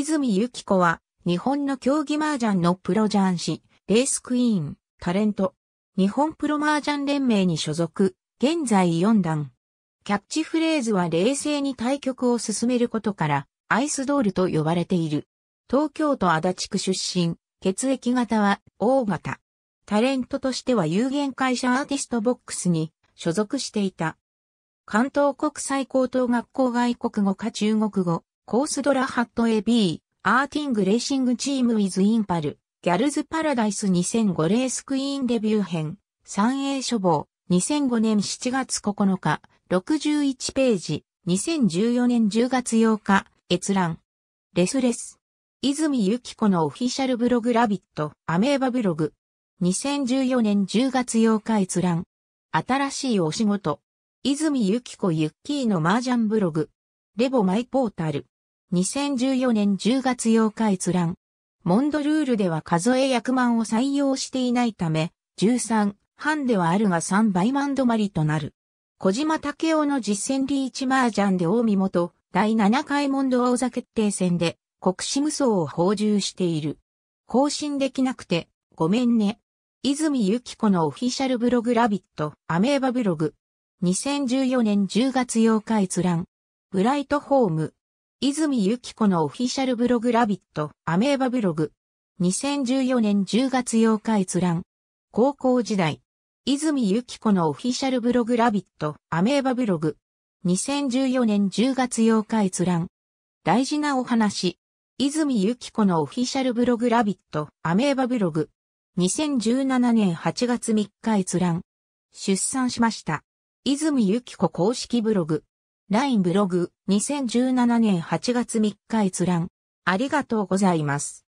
泉ゆき子は、日本の競技麻雀のプロ雀士、レースクイーン、タレント、日本プロ麻雀連盟に所属、現在4段。キャッチフレーズは冷静に対局を進めることから、アイスドールと呼ばれている。東京都足立区出身、血液型は O 型。タレントとしては有限会社アーティストボックスに所属していた。関東国際高等学校外国語か中国語、コースドラハット AB、アーティングレーシングチームウィズインパル、ギャルズパラダイス2005レースクイーンデビュー編、三英処方、2005年7月9日、61ページ、2014年10月8日、閲覧。レスレス。泉ゆき子のオフィシャルブログラビット、アメーバブログ。2014年10月8日閲覧。新しいお仕事。泉ゆき子ゆっきーの麻雀ブログ。レボマイポータル。2014年10月8日閲覧。モンドルールでは数え役満を採用していないため、13、半ではあるが3倍満止まりとなる。小島武雄の実践リーチ麻雀で大見元、第7回モンド王座決定戦で、国士無双を放従している。更新できなくて、ごめんね。泉ゆき子のオフィシャルブログラビット、アメーバブログ。2014年10月8日閲覧。ブライトホーム、泉由紀子のオフィシャルブログラビット、アメーバブログ。2014年10月8日閲覧。高校時代。泉由紀子のオフィシャルブログラビット、アメーバブログ。2014年10月8日閲覧。大事なお話。泉由紀子のオフィシャルブログラビット、アメーバブログ。2017年8月3日閲覧。出産しました。泉由紀子公式ブログ。LINE ブログ2017年8月3日閲覧。ありがとうございます。